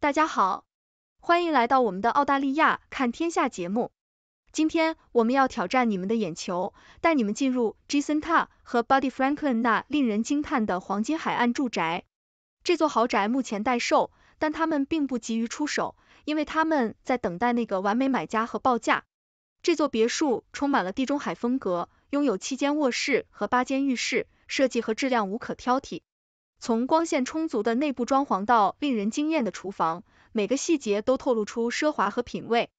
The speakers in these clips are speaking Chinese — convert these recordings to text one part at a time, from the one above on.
大家好，欢迎来到我们的澳大利亚看天下节目。今天我们要挑战你们的眼球，带你们进入 Jason Ta 和 Buddy Franklin 那令人惊叹的黄金海岸住宅。这座豪宅目前待售，但他们并不急于出手，因为他们在等待那个完美买家和报价。这座别墅充满了地中海风格，拥有七间卧室和八间浴室，设计和质量无可挑剔。从光线充足的内部装潢到令人惊艳的厨房，每个细节都透露出奢华和品味。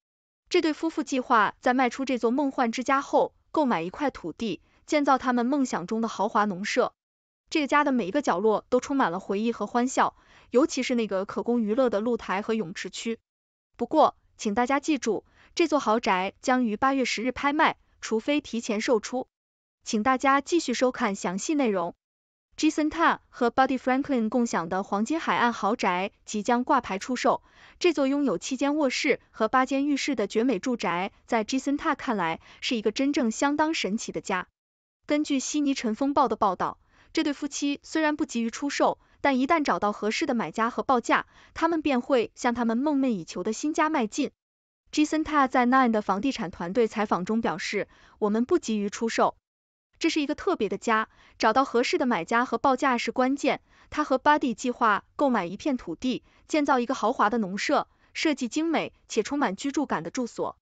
这对夫妇计划在卖出这座梦幻之家后，购买一块土地，建造他们梦想中的豪华农舍。这个家的每一个角落都充满了回忆和欢笑，尤其是那个可供娱乐的露台和泳池区。不过，请大家记住，这座豪宅将于八月十日拍卖，除非提前售出。请大家继续收看详细内容。Jason t a 和 Buddy Franklin 共享的黄金海岸豪宅即将挂牌出售。这座拥有七间卧室和八间浴室的绝美住宅，在 Jason t a 看来是一个真正相当神奇的家。根据悉尼晨风报的报道，这对夫妻虽然不急于出售，但一旦找到合适的买家和报价，他们便会向他们梦寐以求的新家迈进。Jason t a 在 Nine 的房地产团队采访中表示：“我们不急于出售。”这是一个特别的家，找到合适的买家和报价是关键。他和 Buddy 计划购买一片土地，建造一个豪华的农舍，设计精美且充满居住感的住所。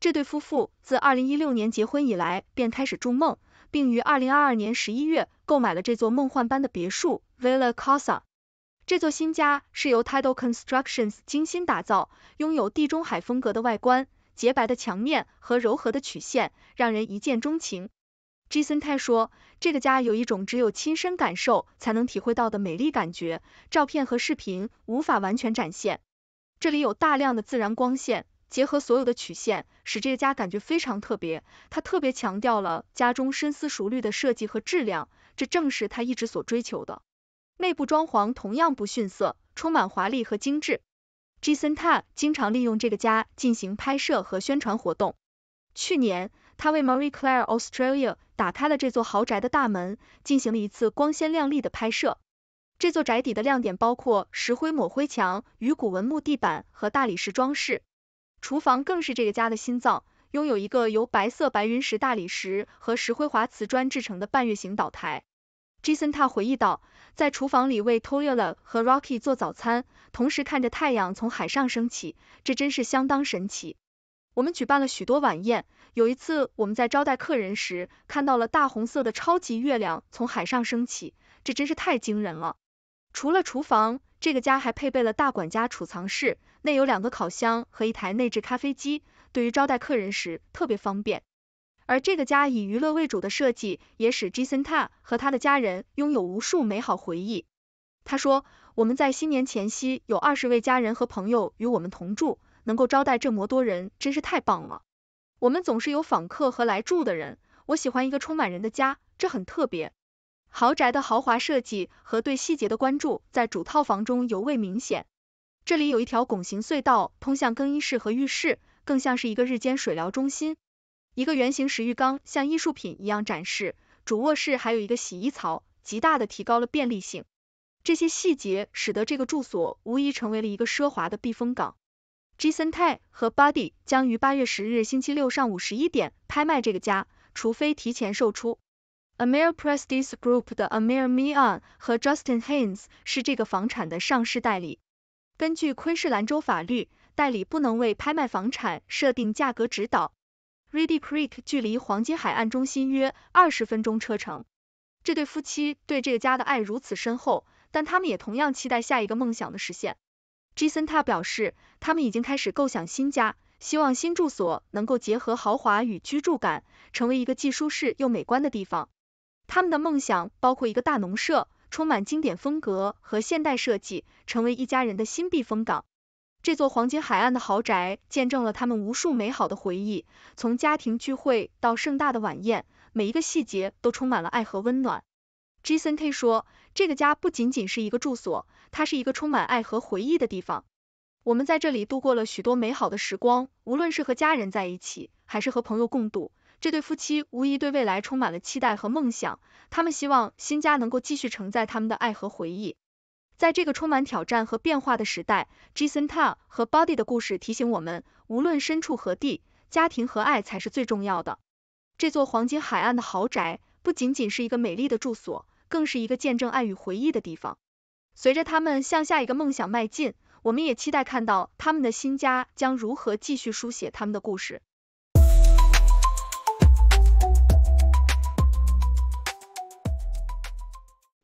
这对夫妇自2016年结婚以来便开始筑梦，并于2022年11月购买了这座梦幻般的别墅 Villa Casa。这座新家是由 Title Constructions 精心打造，拥有地中海风格的外观，洁白的墙面和柔和的曲线，让人一见钟情。Jason 泰说：“这个家有一种只有亲身感受才能体会到的美丽感觉，照片和视频无法完全展现。这里有大量的自然光线，结合所有的曲线，使这个家感觉非常特别。他特别强调了家中深思熟虑的设计和质量，这正是他一直所追求的。内部装潢同样不逊色，充满华丽和精致。Jason 泰经常利用这个家进行拍摄和宣传活动。去年。”他为 Marie Claire Australia 打开了这座豪宅的大门，进行了一次光鲜亮丽的拍摄。这座宅邸的亮点包括石灰抹灰墙、鱼骨纹木地板和大理石装饰。厨房更是这个家的心脏，拥有一个由白色白云石大理石和石灰华瓷砖制成的半月形岛台。Jason 他回忆道，在厨房里为 t o y o l a 和 Rocky 做早餐，同时看着太阳从海上升起，这真是相当神奇。我们举办了许多晚宴，有一次我们在招待客人时，看到了大红色的超级月亮从海上升起，这真是太惊人了。除了厨房，这个家还配备了大管家储藏室，内有两个烤箱和一台内置咖啡机，对于招待客人时特别方便。而这个家以娱乐为主的设计，也使 Jason t a 和他的家人拥有无数美好回忆。他说，我们在新年前夕有二十位家人和朋友与我们同住。能够招待这么多人真是太棒了。我们总是有访客和来住的人，我喜欢一个充满人的家，这很特别。豪宅的豪华设计和对细节的关注在主套房中尤为明显。这里有一条拱形隧道通向更衣室和浴室，更像是一个日间水疗中心。一个圆形石浴缸像艺术品一样展示，主卧室还有一个洗衣槽，极大的提高了便利性。这些细节使得这个住所无疑成为了一个奢华的避风港。Jason t a y 和 Buddy 将于八月十日星期六上午十一点拍卖这个家，除非提前售出。Amir Prestige Group 的 Amir Mian 和 Justin Haynes 是这个房产的上市代理。根据昆士兰州法律，代理不能为拍卖房产设定价格指导。r e d y Creek 距离黄金海岸中心约二十分钟车程。这对夫妻对这个家的爱如此深厚，但他们也同样期待下一个梦想的实现。Jason K 表示，他们已经开始构想新家，希望新住所能够结合豪华与居住感，成为一个既舒适又美观的地方。他们的梦想包括一个大农舍，充满经典风格和现代设计，成为一家人的新避风港。这座黄金海岸的豪宅见证了他们无数美好的回忆，从家庭聚会到盛大的晚宴，每一个细节都充满了爱和温暖。Jason K 说。这个家不仅仅是一个住所，它是一个充满爱和回忆的地方。我们在这里度过了许多美好的时光，无论是和家人在一起，还是和朋友共度。这对夫妻无疑对未来充满了期待和梦想，他们希望新家能够继续承载他们的爱和回忆。在这个充满挑战和变化的时代，Jason t o d 和 Buddy 的故事提醒我们，无论身处何地，家庭和爱才是最重要的。这座黄金海岸的豪宅不仅仅是一个美丽的住所。更是一个见证爱与回忆的地方。随着他们向下一个梦想迈进，我们也期待看到他们的新家将如何继续书写他们的故事。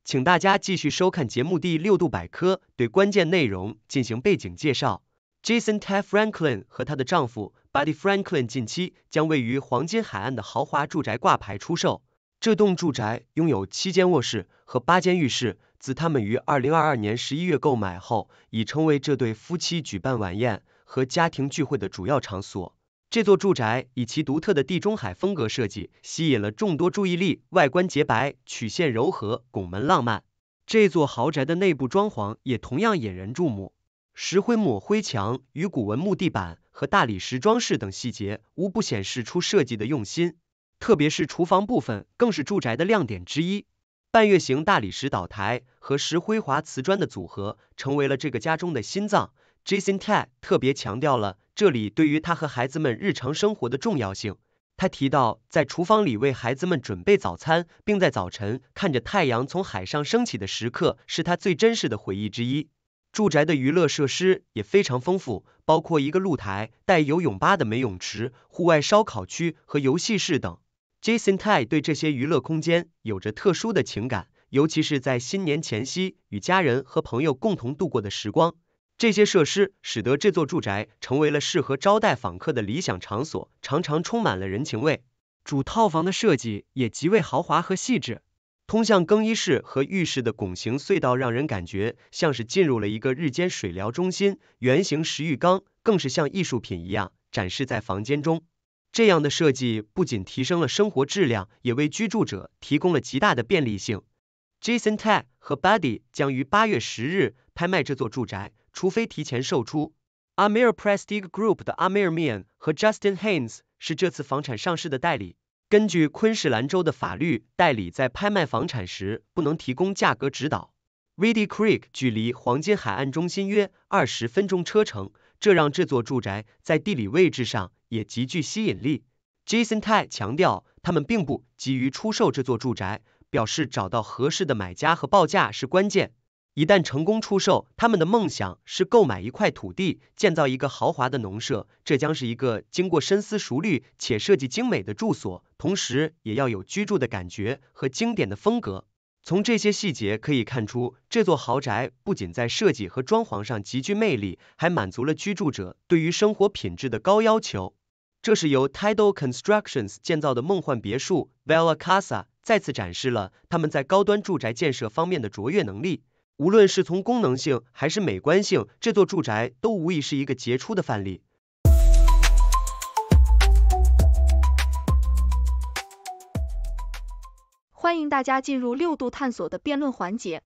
请大家继续收看节目第六度百科，对关键内容进行背景介绍。Jason t Franklin 和她的丈夫 Buddy Franklin 近期将位于黄金海岸的豪华住宅挂牌出售。这栋住宅拥有七间卧室和八间浴室。自他们于二零二二年十一月购买后，已成为这对夫妻举办晚宴和家庭聚会的主要场所。这座住宅以其独特的地中海风格设计吸引了众多注意力，外观洁白、曲线柔和、拱门浪漫。这座豪宅的内部装潢也同样引人注目，石灰抹灰墙、与古纹木地板和大理石装饰等细节，无不显示出设计的用心。特别是厨房部分，更是住宅的亮点之一。半月形大理石岛台和石灰华瓷砖的组合，成为了这个家中的心脏。Jason Tai 特别强调了这里对于他和孩子们日常生活的重要性。他提到，在厨房里为孩子们准备早餐，并在早晨看着太阳从海上升起的时刻，是他最真实的回忆之一。住宅的娱乐设施也非常丰富，包括一个露台、带游泳吧的美泳池、户外烧烤区和游戏室等。Jason Tai 对这些娱乐空间有着特殊的情感，尤其是在新年前夕与家人和朋友共同度过的时光。这些设施使得这座住宅成为了适合招待访客的理想场所，常常充满了人情味。主套房的设计也极为豪华和细致，通向更衣室和浴室的拱形隧道让人感觉像是进入了一个日间水疗中心。圆形石浴缸更是像艺术品一样展示在房间中。这样的设计不仅提升了生活质量，也为居住者提供了极大的便利性。Jason Tag 和 Buddy 将于八月十日拍卖这座住宅，除非提前售出。Amir Prestige Group 的 Amir Mian 和 Justin Haynes 是这次房产上市的代理。根据昆士兰州的法律，代理在拍卖房产时不能提供价格指导。r i e d y Creek 距离黄金海岸中心约二十分钟车程，这让这座住宅在地理位置上。也极具吸引力。Jason Tai 强调，他们并不急于出售这座住宅，表示找到合适的买家和报价是关键。一旦成功出售，他们的梦想是购买一块土地，建造一个豪华的农舍。这将是一个经过深思熟虑且设计精美的住所，同时也要有居住的感觉和经典的风格。从这些细节可以看出，这座豪宅不仅在设计和装潢上极具魅力，还满足了居住者对于生活品质的高要求。这是由 Tidal Constructions 建造的梦幻别墅 Villa Casa 再次展示了他们在高端住宅建设方面的卓越能力。无论是从功能性还是美观性，这座住宅都无疑是一个杰出的范例。欢迎大家进入六度探索的辩论环节，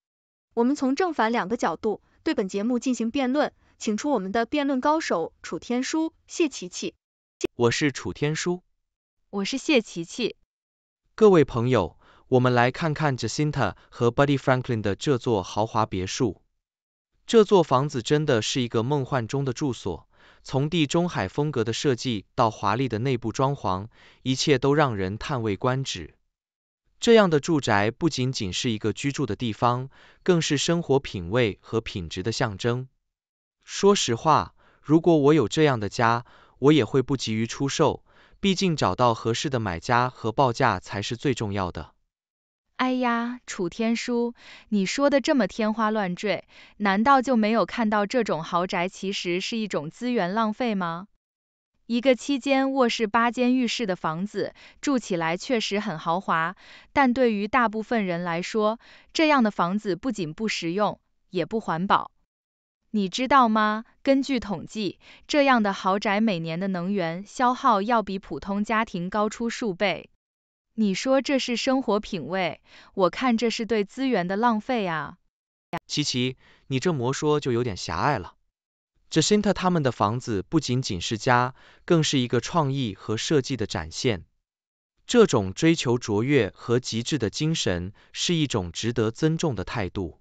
我们从正反两个角度对本节目进行辩论，请出我们的辩论高手楚天舒、谢琪琪。我是楚天舒，我是谢琪琪。各位朋友，我们来看看 Jacinta 和 Buddy Franklin 的这座豪华别墅。这座房子真的是一个梦幻中的住所，从地中海风格的设计到华丽的内部装潢，一切都让人叹为观止。这样的住宅不仅仅是一个居住的地方，更是生活品味和品质的象征。说实话，如果我有这样的家，我也会不急于出售，毕竟找到合适的买家和报价才是最重要的。哎呀，楚天舒，你说的这么天花乱坠，难道就没有看到这种豪宅其实是一种资源浪费吗？一个七间卧室、八间浴室的房子，住起来确实很豪华，但对于大部分人来说，这样的房子不仅不实用，也不环保。你知道吗？根据统计，这样的豪宅每年的能源消耗要比普通家庭高出数倍。你说这是生活品味，我看这是对资源的浪费啊。琪琪，你这魔说就有点狭隘了。这 a s i n t a 他们的房子不仅仅是家，更是一个创意和设计的展现。这种追求卓越和极致的精神，是一种值得尊重的态度。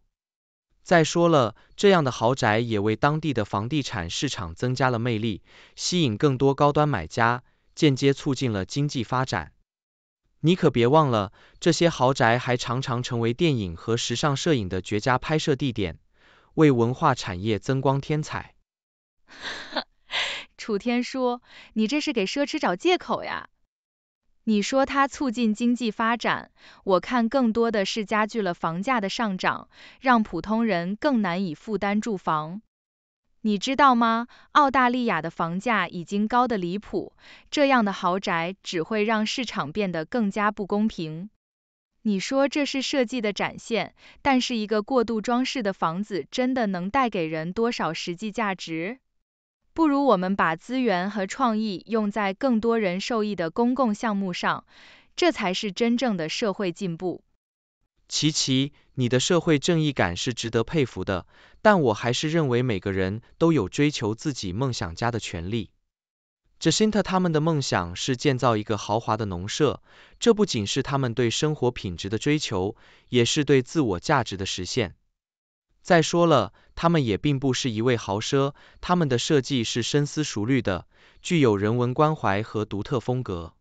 再说了，这样的豪宅也为当地的房地产市场增加了魅力，吸引更多高端买家，间接促进了经济发展。你可别忘了，这些豪宅还常常成为电影和时尚摄影的绝佳拍摄地点，为文化产业增光添彩。楚天舒，你这是给奢侈找借口呀！你说它促进经济发展，我看更多的是加剧了房价的上涨，让普通人更难以负担住房。你知道吗？澳大利亚的房价已经高得离谱，这样的豪宅只会让市场变得更加不公平。你说这是设计的展现，但是一个过度装饰的房子真的能带给人多少实际价值？不如我们把资源和创意用在更多人受益的公共项目上，这才是真正的社会进步。琪琪，你的社会正义感是值得佩服的，但我还是认为每个人都有追求自己梦想家的权利。Jasint 他们的梦想是建造一个豪华的农舍，这不仅是他们对生活品质的追求，也是对自我价值的实现。再说了，他们也并不是一味豪奢，他们的设计是深思熟虑的，具有人文关怀和独特风格。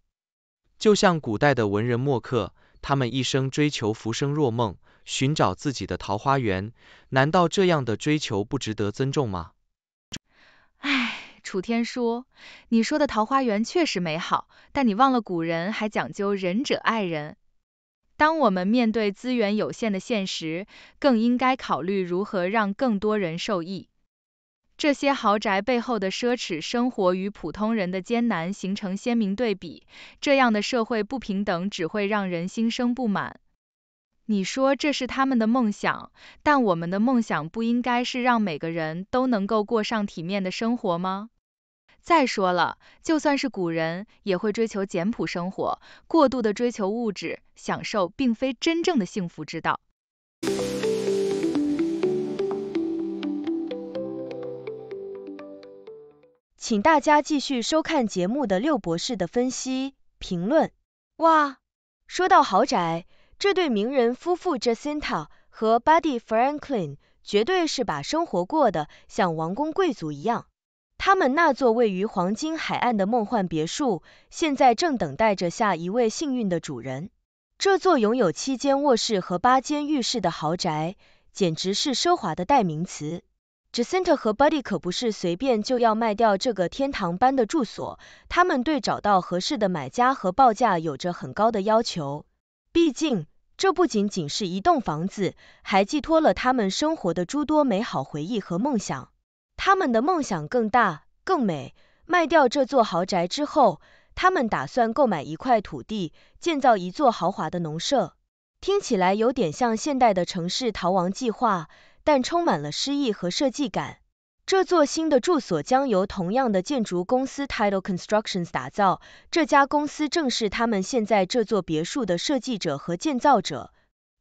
就像古代的文人墨客，他们一生追求浮生若梦，寻找自己的桃花源，难道这样的追求不值得尊重吗？哎，楚天舒，你说的桃花源确实美好，但你忘了古人还讲究仁者爱人。当我们面对资源有限的现实，更应该考虑如何让更多人受益。这些豪宅背后的奢侈生活与普通人的艰难形成鲜明对比，这样的社会不平等只会让人心生不满。你说这是他们的梦想，但我们的梦想不应该是让每个人都能够过上体面的生活吗？再说了，就算是古人，也会追求简朴生活。过度的追求物质享受，并非真正的幸福之道。请大家继续收看节目的六博士的分析评论。哇，说到豪宅，这对名人夫妇 Jacinta 和 Buddy Franklin，绝对是把生活过得像王公贵族一样。他们那座位于黄金海岸的梦幻别墅，现在正等待着下一位幸运的主人。这座拥有七间卧室和八间浴室的豪宅，简直是奢华的代名词。Jasinta 和 Buddy 可不是随便就要卖掉这个天堂般的住所，他们对找到合适的买家和报价有着很高的要求。毕竟，这不仅仅是一栋房子，还寄托了他们生活的诸多美好回忆和梦想。他们的梦想更大、更美。卖掉这座豪宅之后，他们打算购买一块土地，建造一座豪华的农舍。听起来有点像现代的城市逃亡计划，但充满了诗意和设计感。这座新的住所将由同样的建筑公司 t i t l e Constructions 打造，这家公司正是他们现在这座别墅的设计者和建造者。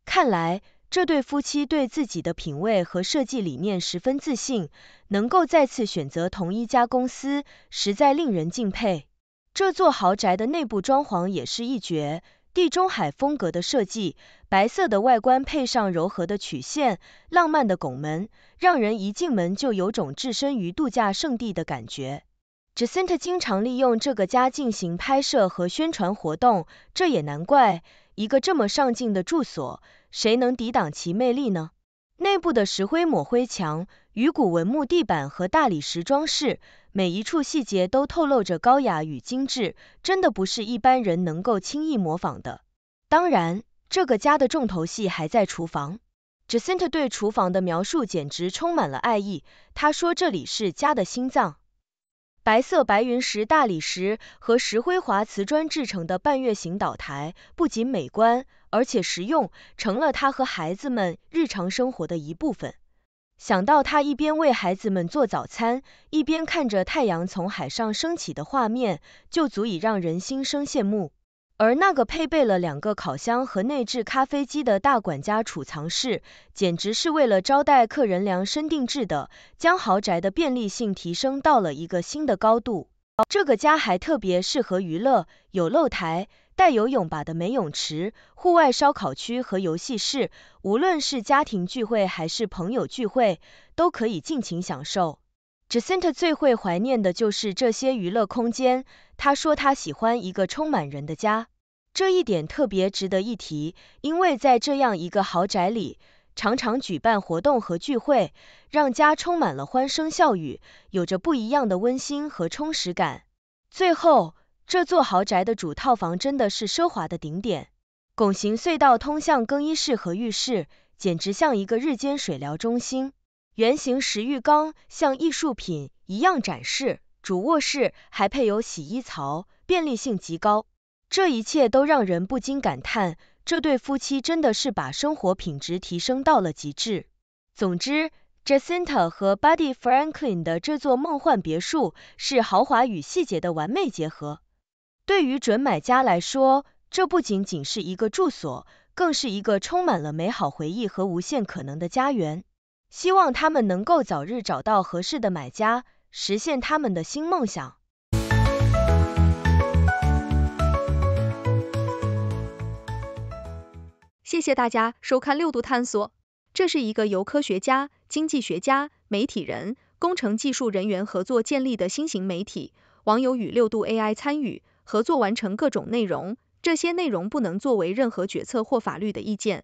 看来，这对夫妻对自己的品味和设计理念十分自信，能够再次选择同一家公司，实在令人敬佩。这座豪宅的内部装潢也是一绝，地中海风格的设计，白色的外观配上柔和的曲线、浪漫的拱门，让人一进门就有种置身于度假胜地的感觉。Jasinta 经常利用这个家进行拍摄和宣传活动，这也难怪，一个这么上镜的住所。谁能抵挡其魅力呢？内部的石灰抹灰墙、鱼骨纹木地板和大理石装饰，每一处细节都透露着高雅与精致，真的不是一般人能够轻易模仿的。当然，这个家的重头戏还在厨房。j a c i n t a 对厨房的描述简直充满了爱意，她说这里是家的心脏。白色白云石、大理石和石灰华瓷砖制成的半月形岛台，不仅美观，而且实用，成了他和孩子们日常生活的一部分。想到他一边为孩子们做早餐，一边看着太阳从海上升起的画面，就足以让人心生羡慕。而那个配备了两个烤箱和内置咖啡机的大管家储藏室，简直是为了招待客人量身定制的，将豪宅的便利性提升到了一个新的高度。这个家还特别适合娱乐，有露台、带游泳吧的美泳池、户外烧烤区和游戏室，无论是家庭聚会还是朋友聚会，都可以尽情享受。Jesinta 最会怀念的就是这些娱乐空间。他说他喜欢一个充满人的家，这一点特别值得一提，因为在这样一个豪宅里，常常举办活动和聚会，让家充满了欢声笑语，有着不一样的温馨和充实感。最后，这座豪宅的主套房真的是奢华的顶点，拱形隧道通向更衣室和浴室，简直像一个日间水疗中心。圆形石浴缸像艺术品一样展示，主卧室还配有洗衣槽，便利性极高。这一切都让人不禁感叹，这对夫妻真的是把生活品质提升到了极致。总之，Jacinta 和 Buddy Franklin 的这座梦幻别墅是豪华与细节的完美结合。对于准买家来说，这不仅仅是一个住所，更是一个充满了美好回忆和无限可能的家园。希望他们能够早日找到合适的买家，实现他们的新梦想。谢谢大家收看六度探索。这是一个由科学家、经济学家、媒体人、工程技术人员合作建立的新型媒体。网友与六度 AI 参与合作完成各种内容，这些内容不能作为任何决策或法律的意见。